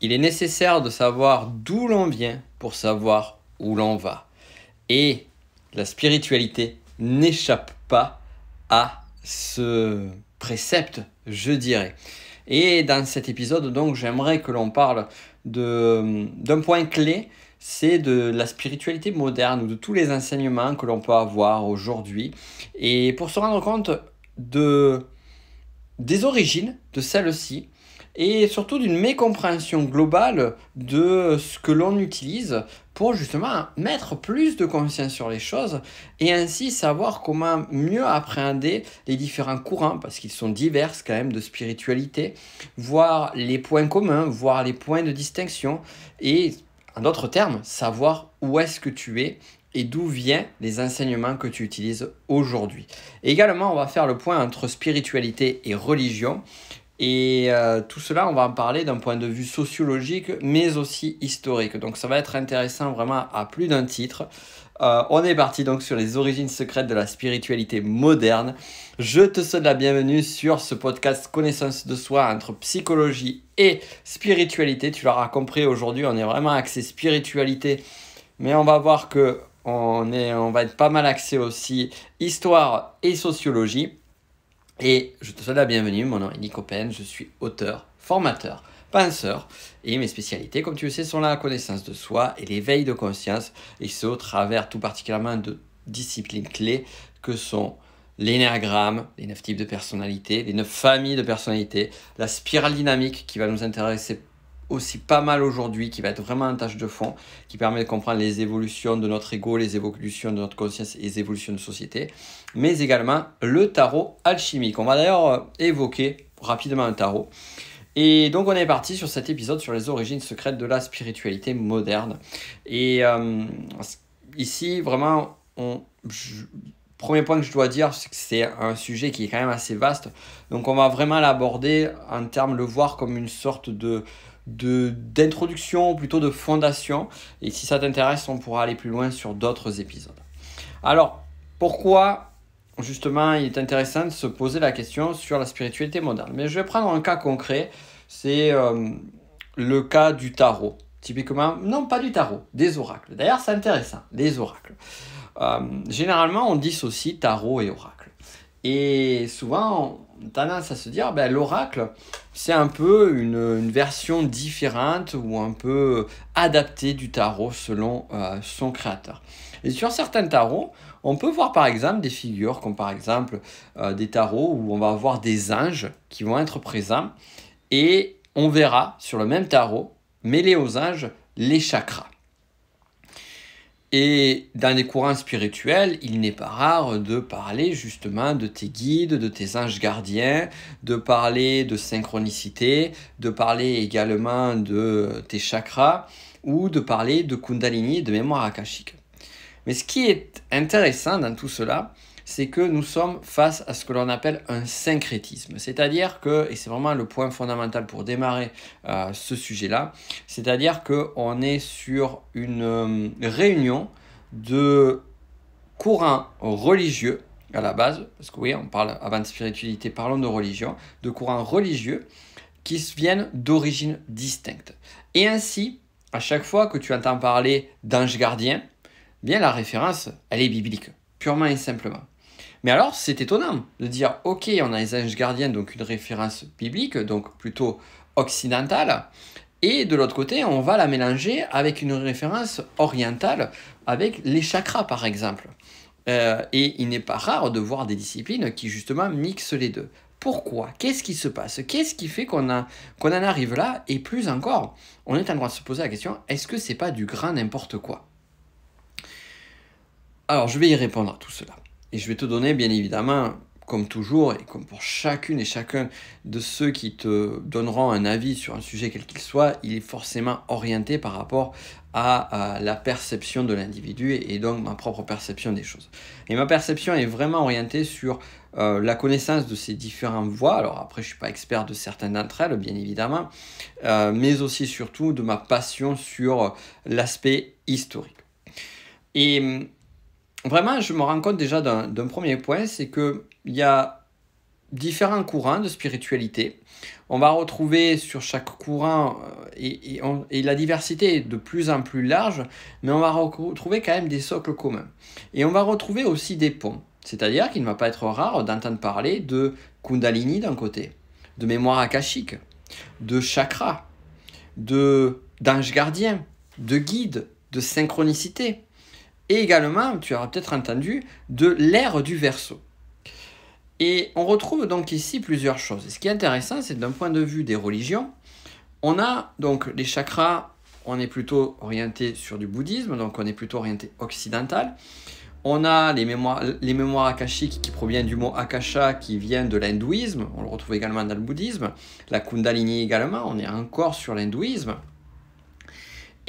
Il est nécessaire de savoir d'où l'on vient pour savoir où l'on va. Et la spiritualité n'échappe pas à ce précepte, je dirais. Et dans cet épisode, donc, j'aimerais que l'on parle d'un point clé, c'est de la spiritualité moderne ou de tous les enseignements que l'on peut avoir aujourd'hui. Et pour se rendre compte de, des origines de celle-ci, et surtout d'une mécompréhension globale de ce que l'on utilise pour justement mettre plus de conscience sur les choses et ainsi savoir comment mieux appréhender les différents courants, parce qu'ils sont divers quand même de spiritualité, voir les points communs, voir les points de distinction et en d'autres termes, savoir où est-ce que tu es et d'où viennent les enseignements que tu utilises aujourd'hui. Également, on va faire le point entre spiritualité et religion. Et euh, tout cela, on va en parler d'un point de vue sociologique, mais aussi historique. Donc ça va être intéressant vraiment à plus d'un titre. Euh, on est parti donc sur les origines secrètes de la spiritualité moderne. Je te souhaite la bienvenue sur ce podcast Connaissance de soi entre psychologie et spiritualité. Tu l'auras compris aujourd'hui, on est vraiment axé spiritualité, mais on va voir que on, est, on va être pas mal axé aussi histoire et sociologie. Et je te souhaite la bienvenue, mon nom est Nico je suis auteur, formateur, penseur, et mes spécialités, comme tu le sais, sont la connaissance de soi et l'éveil de conscience, et ce au travers tout particulièrement de disciplines clés que sont l'énergramme les neuf types de personnalités, les neuf familles de personnalités, la spirale dynamique qui va nous intéresser aussi pas mal aujourd'hui, qui va être vraiment un tâche de fond, qui permet de comprendre les évolutions de notre ego, les évolutions de notre conscience et les évolutions de société, mais également le tarot alchimique. On va d'ailleurs euh, évoquer rapidement un tarot. Et donc on est parti sur cet épisode sur les origines secrètes de la spiritualité moderne. Et euh, ici, vraiment, on... premier point que je dois dire, c'est que c'est un sujet qui est quand même assez vaste. Donc on va vraiment l'aborder en termes, le voir comme une sorte de, d'introduction, plutôt de fondation. Et si ça t'intéresse, on pourra aller plus loin sur d'autres épisodes. Alors, pourquoi justement il est intéressant de se poser la question sur la spiritualité moderne Mais je vais prendre un cas concret, c'est euh, le cas du tarot. Typiquement, non pas du tarot, des oracles. D'ailleurs, c'est intéressant, des oracles. Euh, généralement, on dissocie tarot et oracle. Et souvent, tendance à se dire, ah, ben, l'oracle, c'est un peu une, version différente ou un peu adaptée du tarot selon euh, son créateur. Et sur certains tarots, on peut voir par exemple des figures comme par exemple euh, des tarots où on va avoir des anges qui vont être présents et on verra sur le même tarot mêlé aux anges les chakras. Et dans les courants spirituels, il n'est pas rare de parler justement de tes guides, de tes anges gardiens, de parler de synchronicité, de parler également de tes chakras ou de parler de kundalini, de mémoire akashique. Mais ce qui est intéressant dans tout cela, c'est que nous sommes face à ce que l'on appelle un syncrétisme. C'est-à-dire que, et c'est vraiment le point fondamental pour démarrer euh, ce sujet-là, c'est-à-dire qu'on est sur une euh, réunion de courants religieux à la base, parce que oui, on parle avant de spiritualité, parlons de religion, de courants religieux qui viennent d'origines distinctes. Et ainsi, à chaque fois que tu entends parler d'ange gardien, eh bien la référence, elle est biblique, purement et simplement. Mais alors, c'est étonnant de dire, ok, on a les anges gardiens, donc une référence biblique, donc plutôt occidentale, et de l'autre côté, on va la mélanger avec une référence orientale, avec les chakras par exemple. Euh, et il n'est pas rare de voir des disciplines qui justement mixent les deux. Pourquoi Qu'est-ce qui se passe Qu'est-ce qui fait qu'on en arrive là Et plus encore, on est en droit de se poser la question, est-ce que c'est pas du grand n'importe quoi alors, je vais y répondre à tout cela. Et je vais te donner, bien évidemment, comme toujours, et comme pour chacune et chacun de ceux qui te donneront un avis sur un sujet quel qu'il soit, il est forcément orienté par rapport à, la perception de l'individu et, donc ma propre perception des choses. Et ma perception est vraiment orientée sur euh, la connaissance de ces différentes voies. Alors après, je ne suis pas expert de certaines d'entre elles, bien évidemment, euh, mais aussi surtout de ma passion sur euh, l'aspect historique. Et hum, vraiment, je me rends compte déjà d'un premier point, c'est qu'il y a différents courants de spiritualité. On va retrouver sur chaque courant, euh, et, la diversité est de plus en plus large, mais on va retrouver quand même des socles communs. Et on va retrouver aussi des ponts. C'est-à-dire qu'il ne va pas être rare d'entendre parler de Kundalini d'un côté, de mémoire akashique, de chakra, de d'ange gardien, de guide, de synchronicité, et également, tu auras peut-être entendu, de l'ère du verso. Et on retrouve donc ici plusieurs choses. Et ce qui est intéressant, c'est d'un point de vue des religions, on a donc les chakras, on est plutôt orienté sur du bouddhisme, donc on est plutôt orienté occidental. On a les mémoires, les mémoires akashiques qui proviennent du mot akasha qui vient de l'hindouisme, on le retrouve également dans le bouddhisme, la kundalini également, on est encore sur l'hindouisme.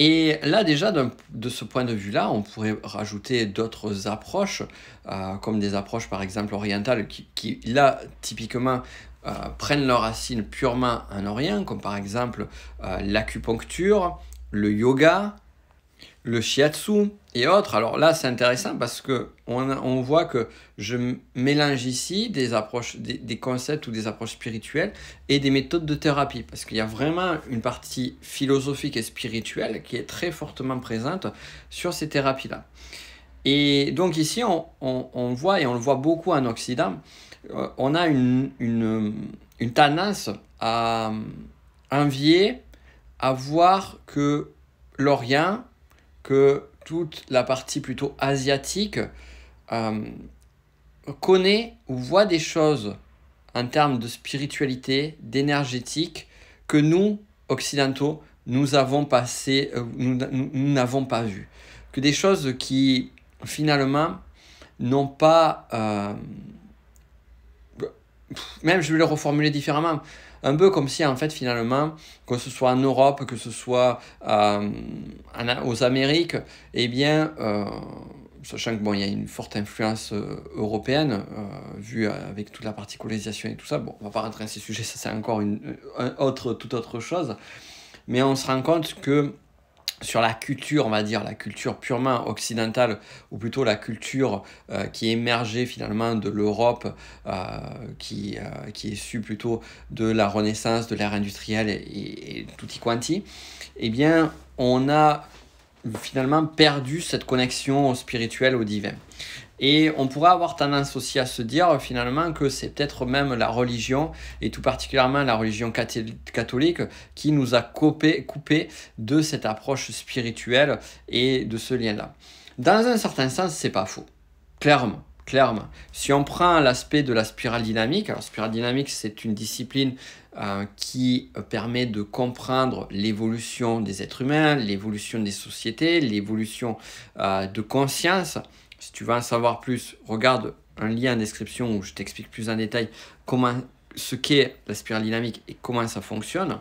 Et là déjà, de ce point de vue-là, on pourrait rajouter d'autres approches, euh, comme des approches par exemple orientales, qui, là, typiquement, euh, prennent leur racines purement en Orient, comme par exemple euh, l'acupuncture, le yoga, le shiatsu et autres. Alors là, c'est intéressant parce que on, voit que je mélange ici des approches, des, concepts ou des approches spirituelles et des méthodes de thérapie parce qu'il y a vraiment une partie philosophique et spirituelle qui est très fortement présente sur ces thérapies-là. Et donc ici, on, on, voit, et on le voit beaucoup en Occident, euh, on a une, une, une tendance à euh, envier, à voir que l'Orient que toute la partie plutôt asiatique euh, connaît ou voit des choses en termes de spiritualité, d'énergétique, que nous, occidentaux, nous passé, euh, n'avons pas vu. Que des choses qui, finalement, n'ont pas... Euh, même je vais le reformuler différemment, un peu comme si, en fait, finalement, que ce soit en Europe, que ce soit euh, aux Amériques, eh bien, euh, sachant que bon, il y a une forte influence euh, européenne, vu avec toute la particularisation et tout ça, bon, on va pas rentrer dans ces sujets, ça c'est encore une, autre, toute autre chose, mais on se rend compte que sur la culture, on va dire, la culture purement occidentale, ou plutôt la culture euh, qui émergeait finalement de l'Europe, euh, euh, qui, est issue plutôt de la Renaissance, de l'ère industrielle et, tout y quanti, eh bien, on a finalement perdu cette connexion spirituelle au divin. Et on pourrait avoir tendance aussi à se dire finalement que c'est peut-être même la religion, et tout particulièrement la religion catholique, qui nous a coupé, coupé de cette approche spirituelle et de ce lien-là. Dans un certain sens, c'est pas faux, clairement clairement. Si on prend l'aspect de la spirale dynamique, alors spirale dynamique c'est une discipline euh, qui euh, permet de comprendre l'évolution des êtres humains, l'évolution des sociétés, l'évolution euh, de conscience. Si tu veux en savoir plus, regarde un lien en description où je t'explique plus en détail comment ce qu'est la spirale dynamique et comment ça fonctionne.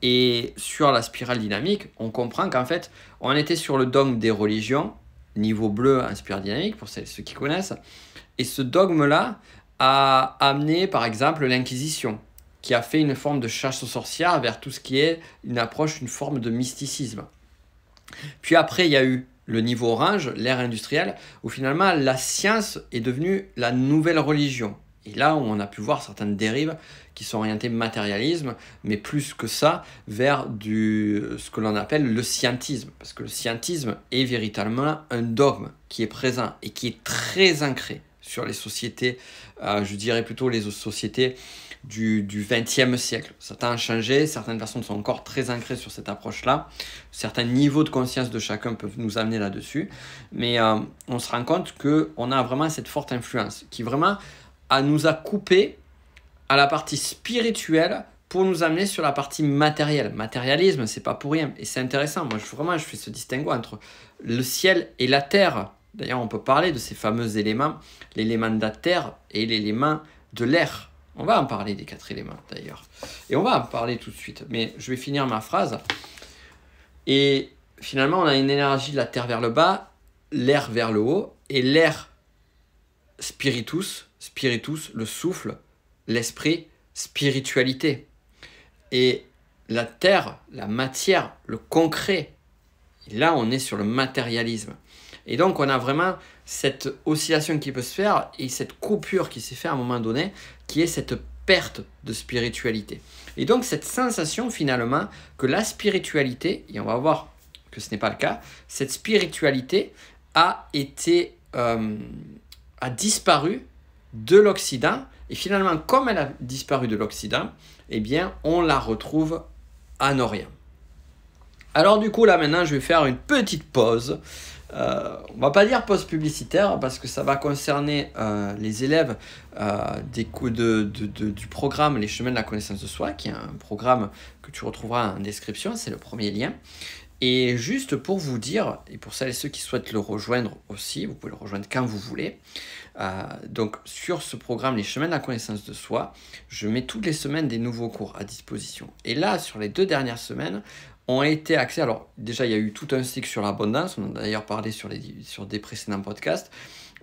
Et sur la spirale dynamique, on comprend qu'en fait, on était sur le dogme des religions, niveau bleu en spirale dynamique, pour ceux qui connaissent. Et ce dogme-là a amené, par exemple, l'Inquisition, qui a fait une forme de chasse aux sorcières vers tout ce qui est une approche, une forme de mysticisme. Puis après, il y a eu le niveau orange, l'ère industrielle, où finalement la science est devenue la nouvelle religion. Et là, où on a pu voir certaines dérives qui sont orientées matérialisme, mais plus que ça, vers du, ce que l'on appelle le scientisme. Parce que le scientisme est véritablement un dogme qui est présent et qui est très ancré sur les sociétés, euh, je dirais plutôt les sociétés du 20e siècle. Certains ont changé, certaines personnes sont encore très ancrées sur cette approche-là. Certains niveaux de conscience de chacun peuvent nous amener là-dessus. Mais euh, on se rend compte qu'on a vraiment cette forte influence qui vraiment a, nous a coupé à la partie spirituelle pour nous amener sur la partie matérielle. Matérialisme, c'est pas pour rien. Et c'est intéressant. Moi, je, vraiment, je fais ce distinguo entre le ciel et la terre. D'ailleurs, on peut parler de ces fameux éléments, l'élément de la terre et l'élément de l'air. On va en parler des quatre éléments d'ailleurs. Et on va en parler tout de suite. Mais je vais finir ma phrase. Et finalement, on a une énergie de la terre vers le bas, l'air vers le haut, et l'air spiritus, spiritus, le souffle, l'esprit, spiritualité. Et la terre, la matière, le concret. là, on est sur le matérialisme. Et donc, on a vraiment cette oscillation qui peut se faire et cette coupure qui s'est faite à un moment donné, qui est cette perte de spiritualité. Et donc cette sensation finalement que la spiritualité, et on va voir que ce n'est pas le cas, cette spiritualité a été euh, a disparu de l'Occident et finalement comme elle a disparu de l'Occident, eh bien on la retrouve à Orient. Alors du coup là maintenant je vais faire une petite pause euh, on va pas dire poste publicitaire parce que ça va concerner euh, les élèves euh, des du programme Les chemins de la connaissance de soi, qui est un programme que tu retrouveras en description, c'est le premier lien. Et juste pour vous dire, et pour celles et ceux qui souhaitent le rejoindre aussi, vous pouvez le rejoindre quand vous voulez. donc sur ce programme Les chemins de la connaissance de soi, je mets toutes les semaines des nouveaux cours à disposition. Et là, sur les deux dernières semaines, ont été axés. Alors, déjà, il y a eu tout un cycle sur l'abondance, on a d'ailleurs parlé sur, les, sur des précédents podcasts,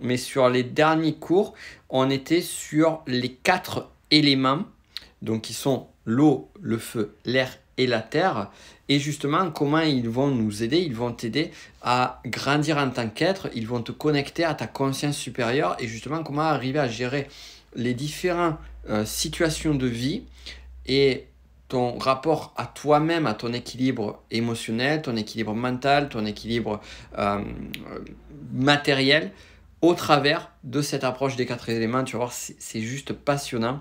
mais sur les derniers cours, on était sur les quatre éléments, donc qui sont l'eau, le feu, l'air et la terre, et justement, comment ils vont nous aider Ils vont t'aider à grandir en tant qu'être, ils vont te connecter à ta conscience supérieure, et justement, comment arriver à gérer les différentes euh, situations de vie et ton rapport à toi-même, à ton équilibre émotionnel, ton équilibre mental, ton équilibre euh, matériel, au travers de cette approche des quatre éléments. Tu vas voir, c'est juste passionnant.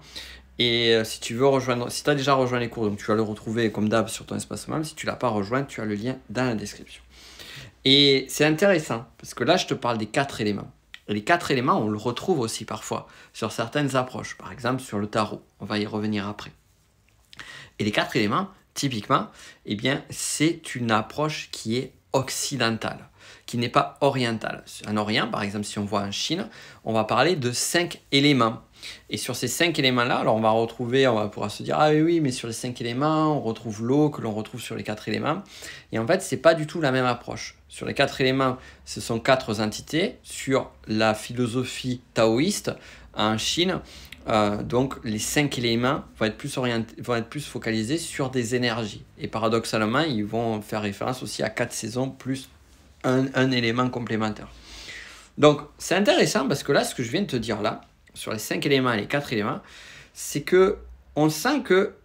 Et euh, si tu veux rejoindre, si tu as déjà rejoint les cours, donc tu vas le retrouver comme d'hab sur ton espace même. Si tu l'as pas rejoint, tu as le lien dans la description. Et c'est intéressant parce que là, je te parle des quatre éléments. les quatre éléments, on le retrouve aussi parfois sur certaines approches, par exemple sur le tarot. On va y revenir après. Et les quatre éléments, typiquement, eh bien, c'est une approche qui est occidentale, qui n'est pas orientale. En Orient, par exemple, si on voit en Chine, on va parler de cinq éléments. Et sur ces cinq éléments-là, on va retrouver, on va pouvoir se dire, ah oui, mais sur les cinq éléments, on retrouve l'eau que l'on retrouve sur les quatre éléments. Et en fait, c'est pas du tout la même approche. Sur les quatre éléments, ce sont quatre entités. Sur la philosophie taoïste, en Chine, euh, donc les cinq éléments vont être, plus orientés, vont être plus focalisés sur des énergies. Et paradoxalement, ils vont faire référence aussi à quatre saisons plus un, élément complémentaire. Donc c'est intéressant parce que là, ce que je viens de te dire là, sur les cinq éléments et les quatre éléments, c'est que on sent que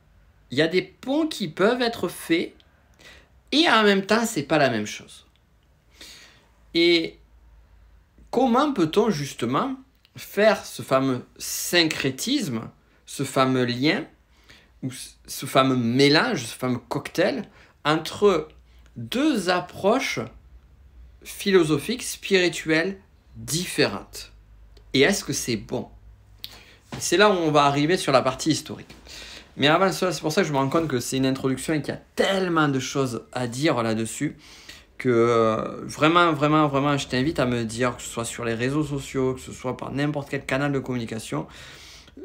il y a des ponts qui peuvent être faits et en même temps, c'est pas la même chose. Et comment peut-on justement faire ce fameux syncrétisme, ce fameux lien, ou ce fameux mélange, ce fameux cocktail entre deux approches philosophiques, spirituelles différentes. Et est-ce que c'est bon C'est là où on va arriver sur la partie historique. Mais avant cela, c'est pour ça que je me rends compte que c'est une introduction et qu'il y a tellement de choses à dire là-dessus que euh, vraiment, vraiment, vraiment, je t'invite à me dire, que ce soit sur les réseaux sociaux, que ce soit par n'importe quel canal de communication,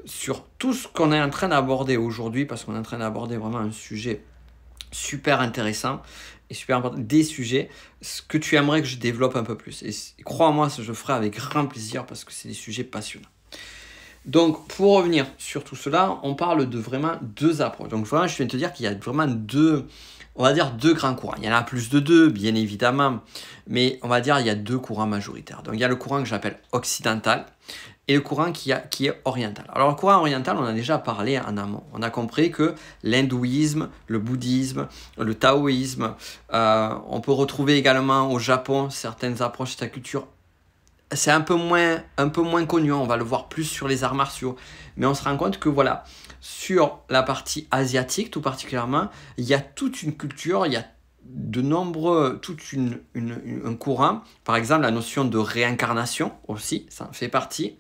sur tout ce qu'on est en train d'aborder aujourd'hui, parce qu'on est en train d'aborder vraiment un sujet super intéressant et super important, des sujets, ce que tu aimerais que je développe un peu plus. Et crois-moi, je ferai avec grand plaisir parce que c'est des sujets passionnants. Donc, pour revenir sur tout cela, on parle de vraiment deux approches. Donc, vraiment, je viens de te dire qu'il y a vraiment deux, on va dire deux grands courants. Il y en a plus de deux, bien évidemment, mais on va dire il y a deux courants majoritaires. Donc il y a le courant que j'appelle occidental et le courant qui, a, qui, est oriental. Alors le courant oriental, on a déjà parlé en amont. On a compris que l'hindouisme, le bouddhisme, le taoïsme, euh, on peut retrouver également au Japon certaines approches de la culture c'est un peu moins un peu moins connu on va le voir plus sur les arts martiaux mais on se rend compte que voilà sur la partie asiatique tout particulièrement, il y a toute une culture, il y a de nombreux, tout une, un courant, par exemple la notion de réincarnation aussi, ça en fait partie,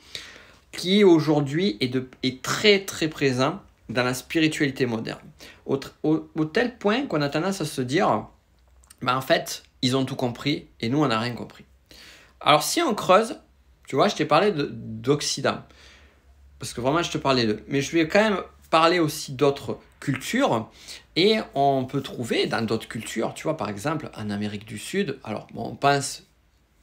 qui aujourd'hui est, est très très présent dans la spiritualité moderne. Au, tel point qu'on a tendance à se dire, bah, en fait, ils ont tout compris et nous, on n'a rien compris. Alors si on creuse, tu vois, je t'ai parlé d'Occident parce que vraiment je te parlais de, mais je vais quand même parler aussi d'autres cultures et on peut trouver dans d'autres cultures, tu vois, par exemple en Amérique du Sud, alors on pense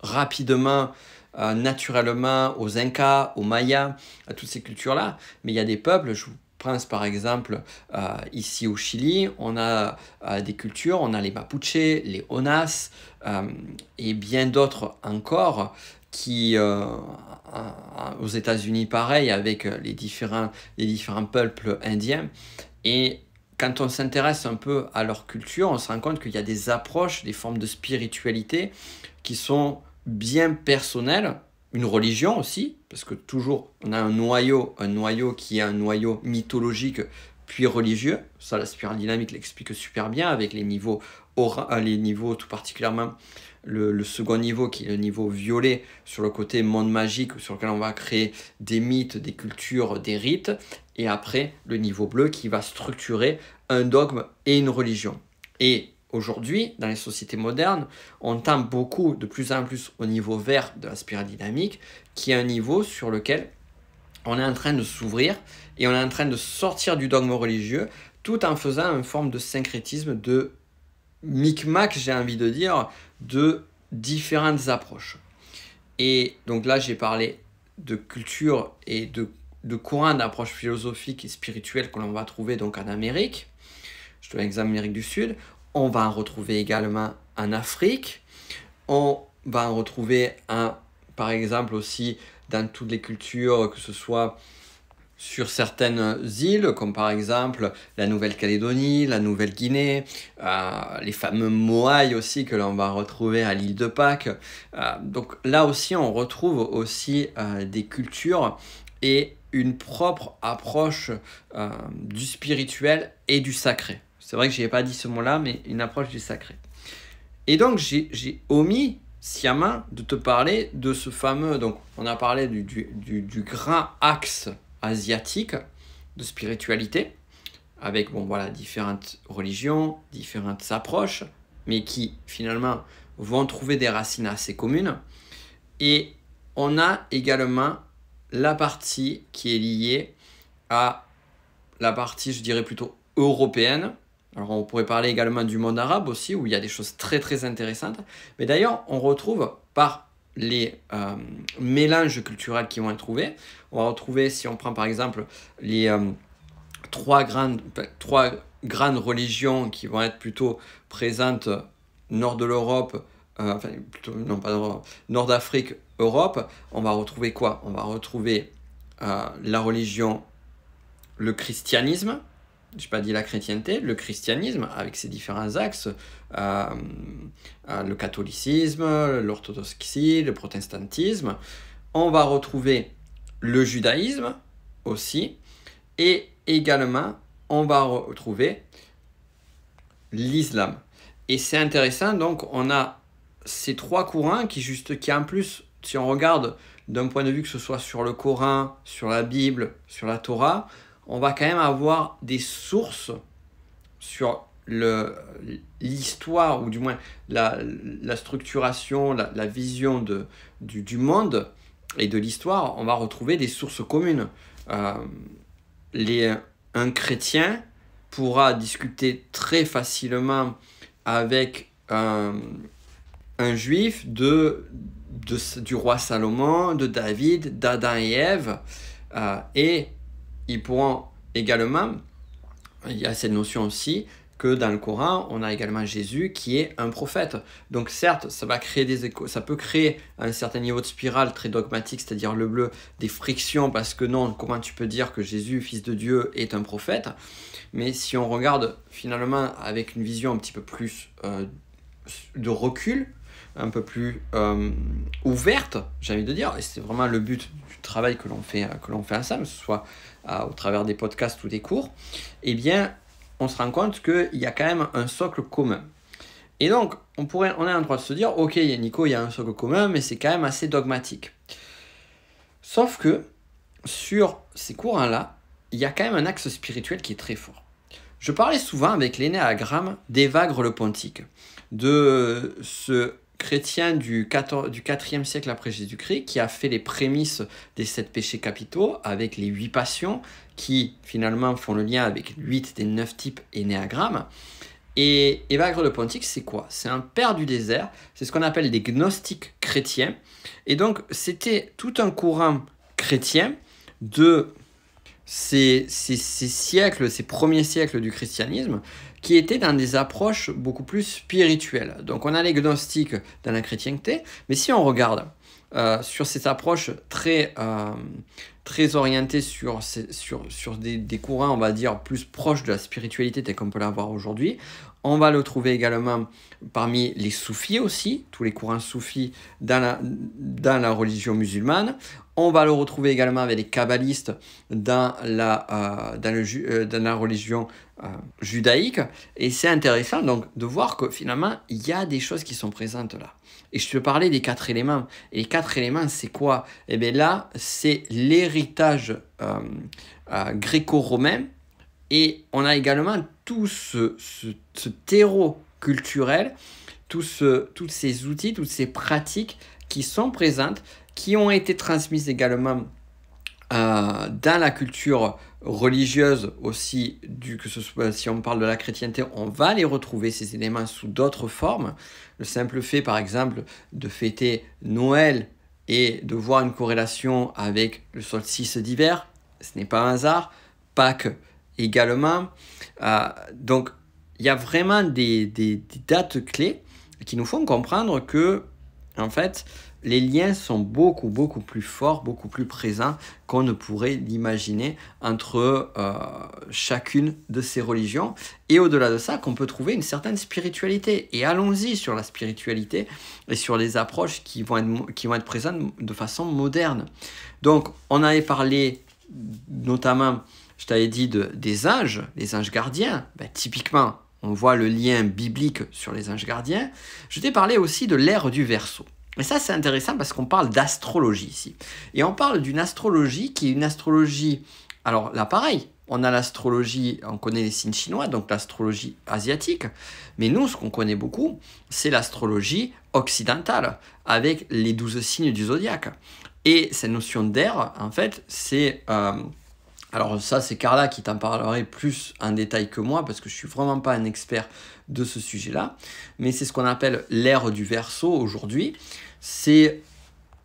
rapidement, euh, naturellement aux Incas, aux Mayas, à toutes ces cultures-là, mais il y a des peuples, je pense par exemple euh, ici au Chili, on a euh, des cultures, on a les Mapuche, les Onas et bien d'autres encore qui euh, aux États-Unis pareil avec euh, les différents, les différents peuples indiens. Et quand on s'intéresse un peu à leur culture, on se rend compte qu'il y a des approches, des formes de spiritualité qui sont bien personnelles, une religion aussi, parce que toujours on a un noyau, un noyau qui est un noyau mythologique puis religieux. Ça, la spirale dynamique l'explique super bien avec les niveaux, euh, les niveaux tout particulièrement le, le, second niveau qui est le niveau violet sur le côté monde magique sur lequel on va créer des mythes, des cultures, des rites. Et après, le niveau bleu qui va structurer un dogme et une religion. Et aujourd'hui, dans les sociétés modernes, on tend beaucoup de plus en plus au niveau vert de la spirale dynamique, qui est un niveau sur lequel on est en train de s'ouvrir et on est en train de sortir du dogme religieux tout en faisant une forme de syncrétisme, de micmac, j'ai envie de dire, de différentes approches. Et donc là, j'ai parlé de culture et de, de courant d'approche philosophique et spirituelle que l'on va trouver donc en Amérique. Je donne l'exemple Amérique du Sud. On va en retrouver également en Afrique. On va en retrouver, un, par exemple, aussi dans toutes les cultures, que ce soit sur certaines îles, comme par exemple la Nouvelle-Calédonie, la Nouvelle-Guinée, euh, les fameux Moai aussi que l'on va retrouver à l'île de Pâques. Euh, donc là aussi, on retrouve aussi euh, des cultures et une propre approche du spirituel et du sacré. C'est vrai que je n'ai pas dit ce mot-là, mais une approche du sacré. Et donc j'ai omis Siamin, de te parler de ce fameux, donc on a parlé du, du, du grand axe asiatique de spiritualité, avec bon, voilà, différentes religions, différentes approches, mais qui finalement vont trouver des racines assez communes. Et on a également la partie qui est liée à la partie, je dirais plutôt européenne. Alors on pourrait parler également du monde arabe aussi, où il y a des choses très très intéressantes. Mais d'ailleurs, on retrouve par les euh, mélanges culturels qui vont être trouvés. On va retrouver, si on prend par exemple les euh, trois, grandes, trois grandes religions qui vont être plutôt présentes nord de l'Europe, euh, enfin, plutôt, non pas nord, nord d'Afrique, Europe, on va retrouver quoi On va retrouver la religion, le christianisme, j'ai pas dit la chrétienté, le christianisme avec ses différents axes, euh, euh, le catholicisme, l'orthodoxie, le protestantisme. On va retrouver le judaïsme aussi, et également on va retrouver l'islam. Et c'est intéressant, donc on a ces trois courants qui, juste, qui en plus, si on regarde d'un point de vue que ce soit sur le Coran, sur la Bible, sur la Torah, on va quand même avoir des sources sur l'histoire, ou du moins la, structuration, la, vision de, du, monde et de l'histoire, on va retrouver des sources communes. Euh, les, un chrétien pourra discuter très facilement avec euh, un, juif de, du roi Salomon, de David, d'Adam et Ève, euh, et ils pourront également, il y a cette notion aussi, que dans le Coran, on a également Jésus qui est un prophète. Donc certes, ça va créer des échos, ça peut créer un certain niveau de spirale très dogmatique, c'est-à-dire le bleu, des frictions parce que non, comment tu peux dire que Jésus, fils de Dieu, est un prophète Mais si on regarde finalement avec une vision un petit peu plus euh, de recul, un peu plus euh, ouverte, j'ai envie de dire, et c'est vraiment le but du travail que l'on fait, fait ensemble, que ce soit euh, au travers des podcasts ou des cours, eh bien, on se rend compte qu'il y a quand même un socle commun. Et donc, on, pourrait, on a en droit de se dire, ok, Nico, il y a un socle commun, mais c'est quand même assez dogmatique. Sauf que, sur ces courants-là, il y a quand même un axe spirituel qui est très fort. Je parlais souvent avec l'énéagramme d'Évagre le Pontique, de ce chrétien du, 4, e siècle après Jésus-Christ qui a fait les prémices des sept péchés capitaux avec les huit passions qui finalement font le lien avec huit des neuf types énéagrammes. Et Évagre le Pontique, c'est quoi C'est un père du désert, c'est ce qu'on appelle des gnostiques chrétiens. Et donc c'était tout un courant chrétien de ces siècles, ces premiers siècles du christianisme, qui étaient dans des approches beaucoup plus spirituelles. Donc on a les gnostiques dans la chrétienté, mais si on regarde euh, sur cette approche très, euh, très orientée sur, sur, des, courants, on va dire, plus proches de la spiritualité telle qu'on peut l'avoir aujourd'hui. On va le trouver également parmi les soufis aussi, tous les courants soufis dans la, dans la religion musulmane. On va le retrouver également avec les kabbalistes dans la, euh, le, euh, religion euh, judaïque. Et c'est intéressant donc de voir que finalement, il y a des choses qui sont présentes là. Et je te parlais des quatre éléments. Et les quatre éléments, c'est quoi Et eh bien là, c'est l'héritage gréco-romain. Et on a également tout ce, ce, terreau culturel, tous ces outils, toutes ces pratiques qui sont présentes qui ont été transmises également euh, dans la culture religieuse aussi, du, que ce soit si on parle de la chrétienté, on va les retrouver ces éléments sous d'autres formes. Le simple fait, par exemple, de fêter Noël et de voir une corrélation avec le solstice d'hiver, ce n'est pas un hasard. Pâques également. Euh, donc, il y a vraiment des, dates clés qui nous font comprendre que, en fait, les liens sont beaucoup, beaucoup plus forts, beaucoup plus présents qu'on ne pourrait l'imaginer entre euh, chacune de ces religions. Et au-delà de ça, qu'on peut trouver une certaine spiritualité. Et allons-y sur la spiritualité et sur les approches qui vont être, présentes de façon moderne. Donc, on avait parlé notamment, je t'avais dit, des anges, les anges gardiens. Ben, typiquement, on voit le lien biblique sur les anges gardiens. Je t'ai parlé aussi de l'ère du verso. Mais ça, c'est intéressant parce qu'on parle d'astrologie ici. Et on parle d'une astrologie qui est une astrologie... Alors là, pareil, on a l'astrologie, on connaît les signes chinois, donc l'astrologie asiatique. Mais nous, ce qu'on connaît beaucoup, c'est l'astrologie occidentale, avec les douze signes du zodiaque. Et cette notion d'air, en fait, c'est... Euh, alors ça, c'est Carla qui t'en parlerait plus en détail que moi, parce que je suis vraiment pas un expert de ce sujet-là. Mais c'est ce qu'on appelle l'ère du verso aujourd'hui c'est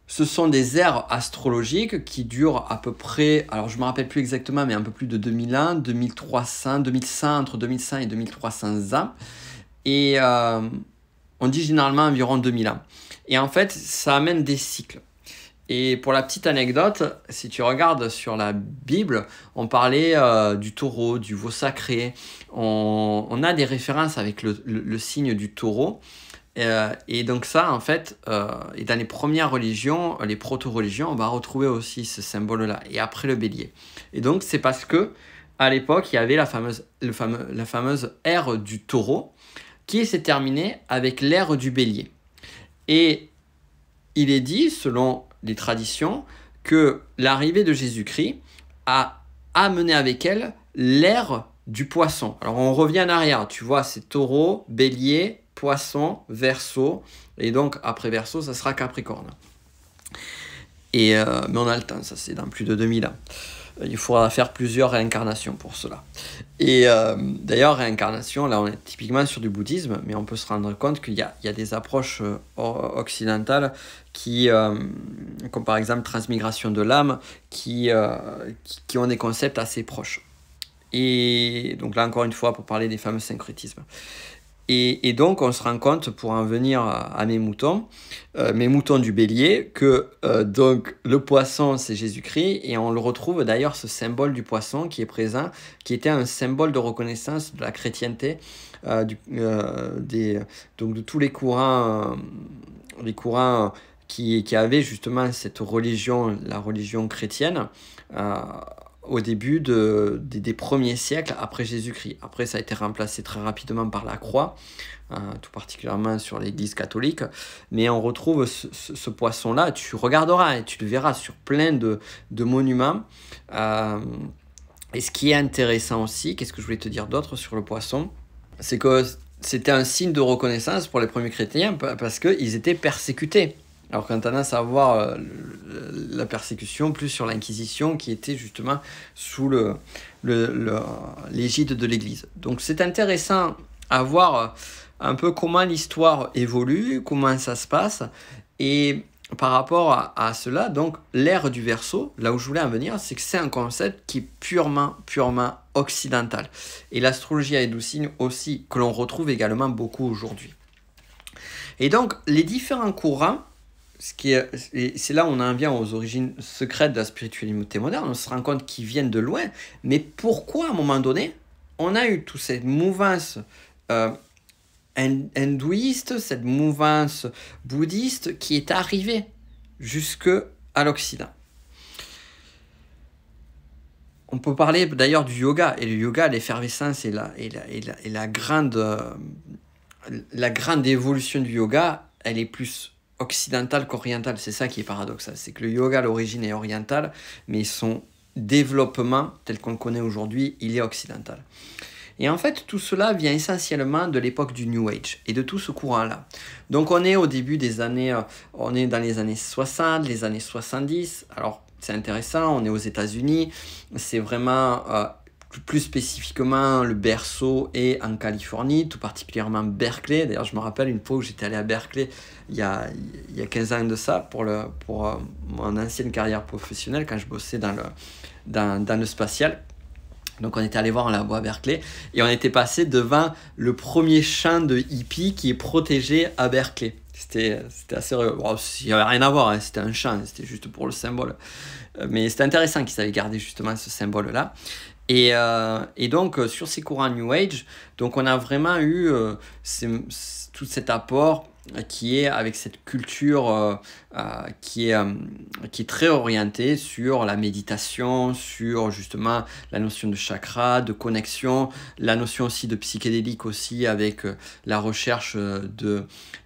ce sont des ères astrologiques qui durent à peu près, alors je ne me rappelle plus exactement, mais un peu plus de 2001, 2300, 2100, entre 2005 et 2300 ans. Et euh, on dit généralement environ 2000 ans. Et en fait, ça amène des cycles. Et pour la petite anecdote, si tu regardes sur la Bible, on parlait euh, du taureau, du veau sacré. On, a des références avec le signe du taureau. Euh, et, donc ça, en fait, euh, et dans les premières religions, euh, les proto-religions, on va retrouver aussi ce symbole-là, et après le bélier. Et donc c'est parce que à l'époque, il y avait la fameuse, la fameuse ère du taureau, qui s'est terminée avec l'ère du bélier. Et il est dit, selon les traditions, que l'arrivée de Jésus-Christ a amené avec elle l'ère du poisson. Alors on revient en arrière, tu vois, c'est taureau, bélier, poisson, verso, et donc après verso, ça sera capricorne. Et, euh, mais on a le temps, ça c'est dans plus de 2000 ans. Euh, il faudra faire plusieurs réincarnations pour cela. Et euh, d'ailleurs, réincarnation, là on est typiquement sur du bouddhisme, mais on peut se rendre compte qu'il y, y, a des approches occidentales qui, comme par exemple transmigration de l'âme, qui, qui, qui ont des concepts assez proches. Et donc là encore une fois, pour parler des fameux syncrétismes. Et, donc, on se rend compte, pour en venir à, mes moutons, euh, mes moutons du bélier, que euh, donc le poisson, c'est Jésus-Christ, et on le retrouve d'ailleurs, ce symbole du poisson qui est présent, qui était un symbole de reconnaissance de la chrétienté, euh, des, donc de tous les courants, les courants qui, avaient justement cette religion, la religion chrétienne au début de, des, premiers siècles après Jésus-Christ. Après, ça a été remplacé très rapidement par la croix, hein, tout particulièrement sur l'Église catholique. Mais on retrouve ce, poisson-là, tu regarderas et tu le verras sur plein de, monuments. Euh, et ce qui est intéressant aussi, qu'est-ce que je voulais te dire d'autre sur le poisson C'est que c'était un signe de reconnaissance pour les premiers chrétiens parce qu'ils étaient persécutés. Alors qu'on a tendance à voir euh, la persécution plus sur l'Inquisition qui était justement sous l'égide le, le, de l'Église. Donc c'est intéressant à voir euh, un peu comment l'histoire évolue, comment ça se passe. Et par rapport à, cela, donc l'ère du verso, là où je voulais en venir, c'est que c'est un concept qui est purement, purement occidental. Et l'astrologie à signes aussi, que l'on retrouve également beaucoup aujourd'hui. Et donc, les différents courants ce qui est, c'est là où on en vient aux origines secrètes de la spiritualité moderne. On se rend compte qu'ils viennent de loin. Mais pourquoi, à un moment donné, on a eu toute cette mouvance euh, hindouiste, cette mouvance bouddhiste qui est arrivée jusque à l'Occident on peut parler d'ailleurs du yoga et le yoga, l'effervescence et la, et la, et la, et la grande, euh, la grande évolution du yoga, elle est plus occidental qu'oriental. C'est ça qui est paradoxal. C'est que le yoga, à l'origine, est oriental, mais son développement, tel qu'on le connaît aujourd'hui, il est occidental. Et en fait, tout cela vient essentiellement de l'époque du New Age et de tout ce courant-là. Donc on est au début des années, euh, on est dans les années 60, les années 70. Alors c'est intéressant, on est aux États-Unis, c'est vraiment euh, plus spécifiquement le berceau est en Californie, tout particulièrement Berkeley. D'ailleurs, je me rappelle une fois où j'étais allé à Berkeley il y, a, il y a 15 ans de ça pour, le, pour euh, mon ancienne carrière professionnelle quand je bossais dans le, dans, dans le spatial. Donc on était allé voir la voie Berkeley et on était passé devant le premier champ de hippie qui est protégé à Berkeley. C'était assez... il n'y avait rien à voir, hein, c'était un champ, c'était juste pour le symbole. Euh, mais c'était intéressant qu'ils avaient gardé justement ce symbole-là. Et, euh, et, donc, euh, sur ces courants New Age, donc on a vraiment eu euh, tout cet apport qui est avec cette culture qui, est, qui est très orientée sur la méditation, sur justement la notion de chakra, de connexion, la notion aussi de psychédélique aussi avec la recherche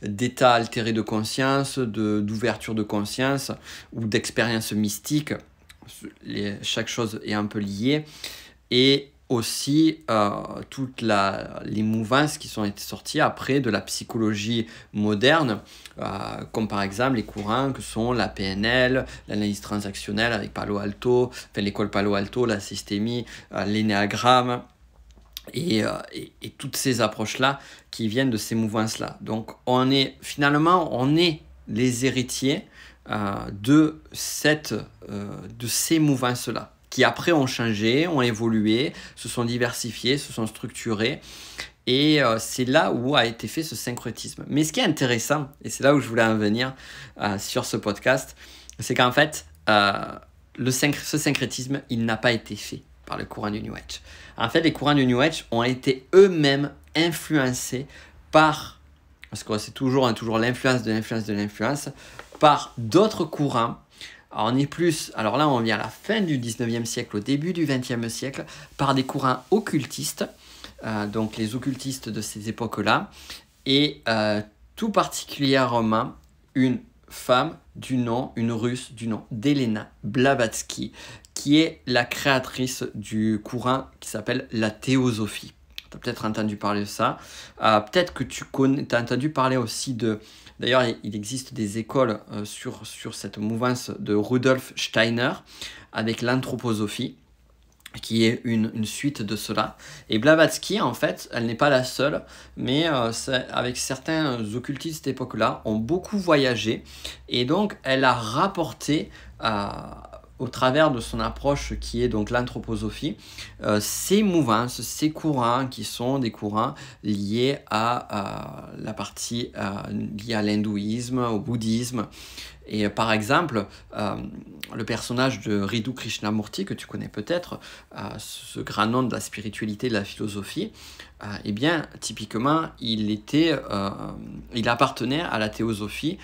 d'états d'état de conscience, d'ouverture de, conscience ou d'expérience mystique. chaque chose est un peu liée et aussi euh, toutes la, les mouvances qui sont été sorties après de la psychologie moderne, euh, comme par exemple les courants que sont la PNL, l'analyse transactionnelle avec Palo Alto, l'école Palo Alto, la systémie, euh, l'énéagramme, et, et, toutes ces approches-là qui viennent de ces mouvances-là. Donc finalement, on est les héritiers de, de ces mouvances-là qui après ont changé, ont évolué, se sont diversifiés, se sont structurés. Et euh, c'est là où a été fait ce syncrétisme. Mais ce qui est intéressant, et c'est là où je voulais en venir euh, sur ce podcast, c'est qu'en fait, euh, le ce syncrétisme, il n'a pas été fait par le courant du New Age. En fait, les courants du New Age ont été eux-mêmes influencés par, parce que c'est toujours, hein, toujours l'influence de l'influence de l'influence, par d'autres courants on est plus, alors là on vient à la fin du 19e siècle, au début du 20e siècle, par des courants occultistes, euh, donc les occultistes de ces époques-là, et euh, tout particulièrement une femme du nom, une russe du nom d'Elena Blavatsky, qui est la créatrice du courant qui s'appelle la théosophie. Tu as peut-être entendu parler de ça. Euh, peut-être que tu connais, tu as entendu parler aussi de... D'ailleurs, il existe des écoles euh, sur, sur cette mouvance de Rudolf Steiner avec l'anthroposophie qui est une, suite de cela. Et Blavatsky, en fait, elle n'est pas la seule, mais euh, avec certains occultistes de cette époque-là, ont beaucoup voyagé, et donc elle a rapporté à au travers de son approche qui est donc l'anthroposophie, ses euh, ces mouvances, ces courants qui sont des courants liés à, la partie liée à l'hindouisme, au bouddhisme, et euh, par exemple, euh, le personnage de Ridhu Krishnamurti, que tu connais peut-être, euh, ce grand nom de la spiritualité, de la philosophie, eh bien, typiquement, il, était, il appartenait à la théosophie.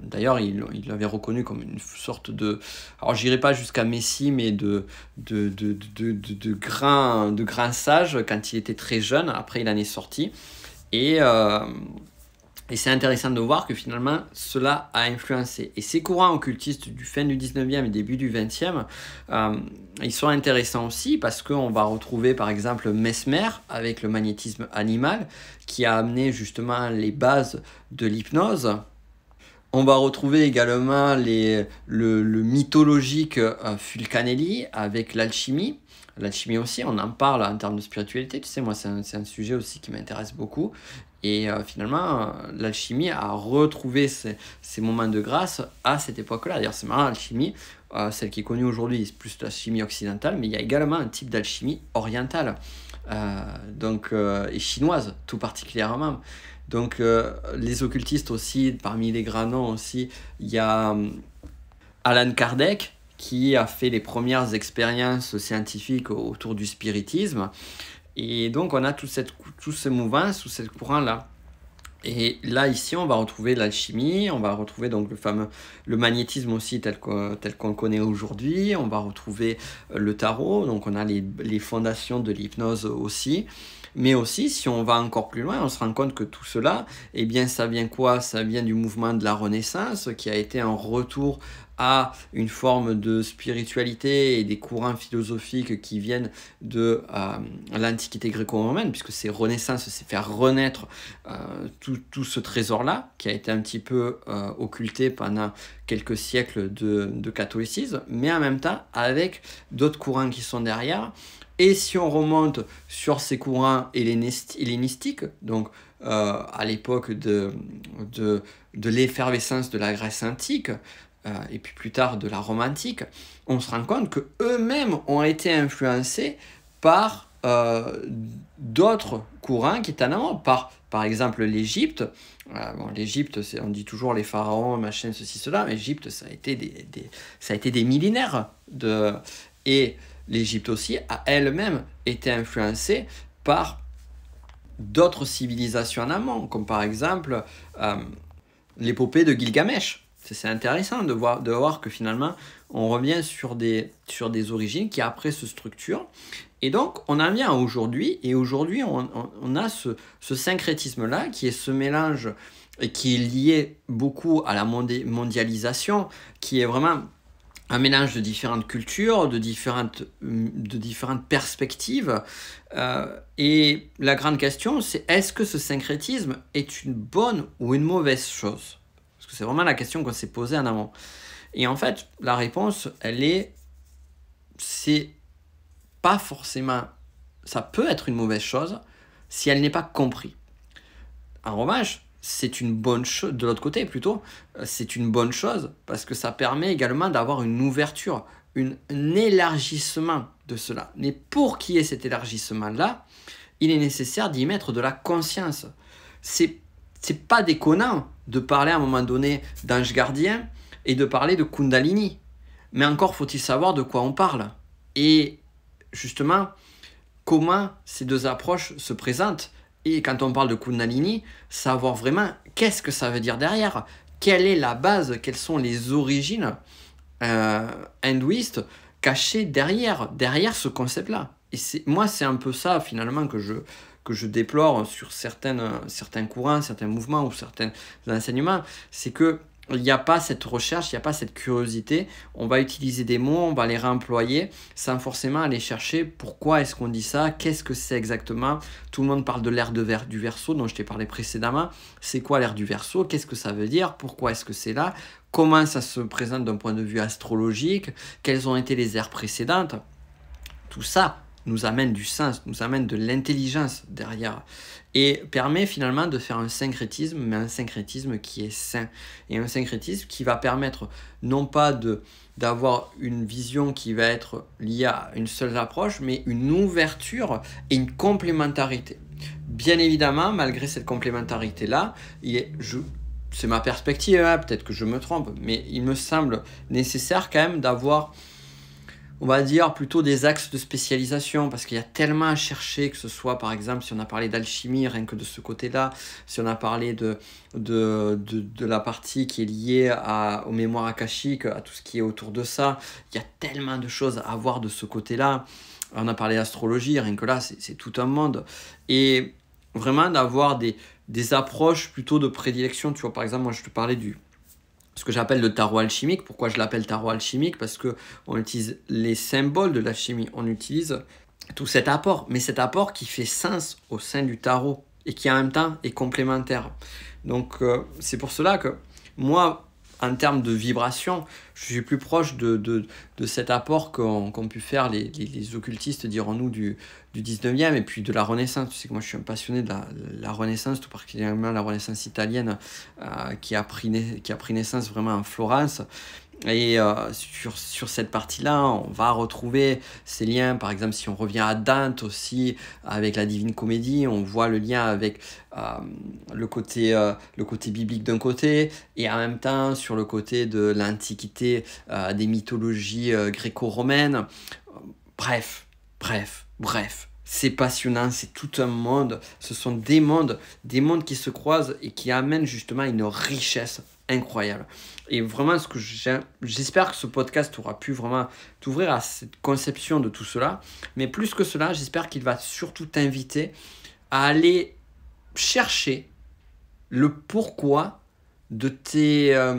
D'ailleurs, il l'avait reconnu comme une sorte de... Alors, j'irai pas jusqu'à Messie, mais de, de, de, de, de de grand sage quand il était très jeune. Après, il en est sorti. Et... Et c'est intéressant de voir que finalement cela a influencé. Et ces courants occultistes du fin du 19e et début du 20e, euh, ils sont intéressants aussi parce qu'on va retrouver par exemple Mesmer avec le magnétisme animal qui a amené justement les bases de l'hypnose. On va retrouver également les, le, mythologique euh, Fulcanelli avec l'alchimie l'alchimie aussi, on en parle en termes de spiritualité. Tu sais, moi, c'est un, un, sujet aussi qui m'intéresse beaucoup. Et euh, finalement, euh, l'alchimie a retrouvé ses moments de grâce à cette époque-là. D'ailleurs, c'est marrant, l'alchimie, euh, celle qui est connue aujourd'hui, c'est plus l'alchimie occidentale, mais il y a également un type d'alchimie orientale, donc, et chinoise tout particulièrement. Donc, les occultistes aussi, parmi les grands noms aussi, il y a hum, Alan Kardec, qui a fait les premières expériences scientifiques autour du spiritisme. Et donc, on a tout cette, tout ce mouvement, sous ce courant-là. Et là, ici, on va retrouver l'alchimie, on va retrouver donc le fameux le magnétisme aussi tel qu'on tel connaît aujourd'hui, on va retrouver euh, le tarot, donc on a les, les fondations de l'hypnose aussi mais aussi si on va encore plus loin, on se rend compte que tout cela, eh bien ça vient quoi Ça vient du mouvement de la Renaissance qui a été un retour à une forme de spiritualité et des courants philosophiques qui viennent de euh, l'Antiquité gréco-romaine, puisque c'est Renaissance, c'est faire renaître euh, tout, ce trésor-là, qui a été un petit peu euh, occulté pendant quelques siècles de, de catholicisme, mais en même temps avec d'autres courants qui sont derrière, et si on remonte sur ces courants hellénistiques, donc euh, à l'époque de, de, l'effervescence de la Grèce antique, euh, et puis plus tard de la Rome antique, on se rend compte que eux-mêmes ont été influencés par euh, d'autres courants qui étaient en avant, par, par exemple l'Égypte. Bon, L'Égypte, on dit toujours les pharaons, machin, ceci, cela, mais l'Égypte, ça, a été des, ça a été des millénaires. De, et l'Égypte aussi, a elle-même été influencée par d'autres civilisations en amont, comme par exemple euh, l'épopée de Gilgamesh. C'est intéressant de voir, de voir que finalement, on revient sur des, sur des origines qui après se structurent. Et donc, on en vient aujourd'hui, et aujourd'hui, on, on, a ce, ce syncrétisme-là, qui est ce mélange qui est lié beaucoup à la mondialisation, qui est vraiment un mélange de différentes cultures, de différentes, de différentes perspectives. Euh, et la grande question, c'est est-ce que ce syncrétisme est une bonne ou une mauvaise chose Parce que c'est vraiment la question qu'on s'est posée en amont. Et en fait, la réponse, elle est, c'est pas forcément, ça peut être une mauvaise chose si elle n'est pas comprise. En revanche, c'est une bonne chose, de l'autre côté plutôt, euh, c'est une bonne chose parce que ça permet également d'avoir une ouverture, une, un élargissement de cela. Mais pour qu'il y ait cet élargissement-là, il est nécessaire d'y mettre de la conscience. C'est c'est pas déconnant de parler à un moment donné d'ange gardien et de parler de Kundalini. Mais encore faut-il savoir de quoi on parle. Et justement, comment ces deux approches se présentent et quand on parle de Kundalini, savoir vraiment qu'est-ce que ça veut dire derrière, quelle est la base, quelles sont les origines euh, hindouistes cachées derrière, derrière ce concept-là. Et moi, c'est un peu ça finalement que je, que je déplore sur certaines, certains courants, certains mouvements ou certains enseignements, c'est que il n'y a pas cette recherche, il n'y a pas cette curiosité. On va utiliser des mots, on va les réemployer sans forcément aller chercher pourquoi est-ce qu'on dit ça, qu'est-ce que c'est exactement. Tout le monde parle de l'ère du verso dont je t'ai parlé précédemment. C'est quoi l'ère du verso Qu'est-ce que ça veut dire Pourquoi est-ce que c'est là Comment ça se présente d'un point de vue astrologique Quelles ont été les ères précédentes Tout ça, nous amène du sens, nous amène de l'intelligence derrière et permet finalement de faire un syncrétisme, mais un syncrétisme qui est sain et un syncrétisme qui va permettre non pas de d'avoir une vision qui va être liée à une seule approche, mais une ouverture et une complémentarité. Bien évidemment, malgré cette complémentarité-là, il c'est ma perspective, hein, peut-être que je me trompe, mais il me semble nécessaire quand même d'avoir on va dire plutôt des axes de spécialisation, parce qu'il y a tellement à chercher, que ce soit par exemple si on a parlé d'alchimie, rien que de ce côté-là, si on a parlé de, de, la partie qui est liée à, aux mémoires akashiques, à tout ce qui est autour de ça, il y a tellement de choses à voir de ce côté-là. On a parlé d'astrologie, rien que là, c'est tout un monde. Et vraiment d'avoir des, des approches plutôt de prédilection, tu vois, par exemple, moi je te parlais du ce que j'appelle le tarot alchimique. Pourquoi je l'appelle tarot alchimique Parce que on utilise les symboles de la chimie. on utilise tout cet apport, mais cet apport qui fait sens au sein du tarot et qui en même temps est complémentaire. Donc euh, c'est pour cela que moi, en termes de vibration, je suis plus proche de, de, de cet apport qu'ont pu faire les, les, occultistes, dirons-nous, du, du 19e et puis de la Renaissance. Tu sais que moi je suis un passionné de la, Renaissance, tout particulièrement la Renaissance italienne euh, qui, a pris qui a pris naissance vraiment en Florence. Et euh, sur, cette partie-là, on va retrouver ces liens. Par exemple, si on revient à Dante aussi, avec la Divine Comédie, on voit le lien avec euh, le, côté, euh, le côté biblique d'un côté, et en même temps sur le côté de l'antiquité, des mythologies gréco-romaines. Bref, bref, bref. C'est passionnant, c'est tout un monde. Ce sont des mondes, des mondes qui se croisent et qui amènent justement une richesse incroyable. Et vraiment, ce que j'espère que ce podcast aura pu vraiment t'ouvrir à cette conception de tout cela. Mais plus que cela, j'espère qu'il va surtout t'inviter à aller chercher le pourquoi de tes euh,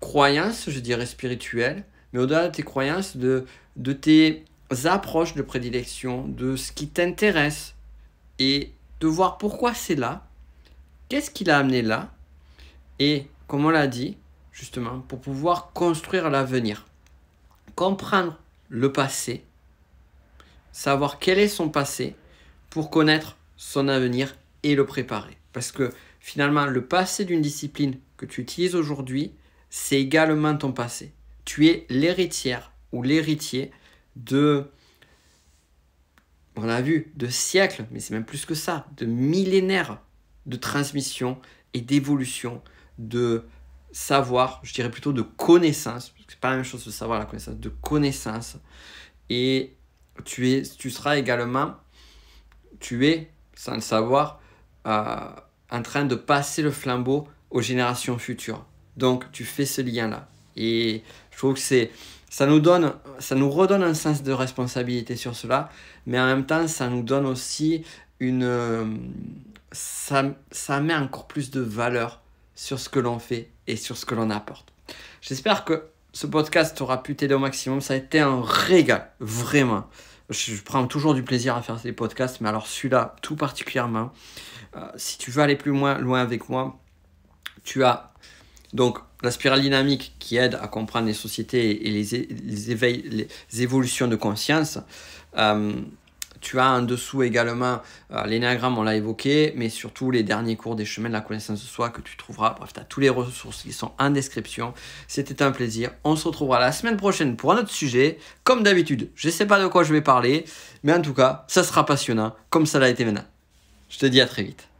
croyances, je dirais spirituelles, mais au-delà de tes croyances, de, de tes approches de prédilection, de ce qui t'intéresse, et de voir pourquoi c'est là, qu'est-ce qui l'a amené là, et comme on l'a dit, justement, pour pouvoir construire l'avenir, comprendre le passé, savoir quel est son passé pour connaître son avenir et le préparer. Parce que finalement, le passé d'une discipline que tu utilises aujourd'hui, c'est également ton passé. Tu es l'héritière ou l'héritier de, on a vu, de siècles, mais c'est même plus que ça, de millénaires de transmission et d'évolution de savoir, je dirais plutôt de connaissance, c'est pas la même chose de savoir la connaissance, de connaissance. Et tu, es, tu seras également, tu es, sans le savoir, euh, en train de passer le flambeau aux générations futures. Donc tu fais ce lien-là. Et je trouve que c'est, ça nous donne, ça nous redonne un sens de responsabilité sur cela, mais en même temps, ça nous donne aussi une, euh, ça, ça met encore plus de valeur sur ce que l'on fait et sur ce que l'on apporte. J'espère que ce podcast aura pu t'aider au maximum. Ça a été un régal, vraiment. Je prends toujours du plaisir à faire ces podcasts, mais alors celui-là tout particulièrement. Euh, si tu veux aller plus loin, avec moi, tu as donc la spirale dynamique qui aide à comprendre les sociétés et les, éveils, les évolutions de conscience. Euh, tu as en dessous également euh, l'énagramme, on l'a évoqué, mais surtout les derniers cours des chemins de la connaissance de soi que tu trouveras. Bref, tu as toutes les ressources qui sont en description. C'était un plaisir. On se retrouvera la semaine prochaine pour un autre sujet. Comme d'habitude, je ne sais pas de quoi je vais parler, mais en tout cas, ça sera passionnant, comme ça l'a été maintenant. Je te dis à très vite.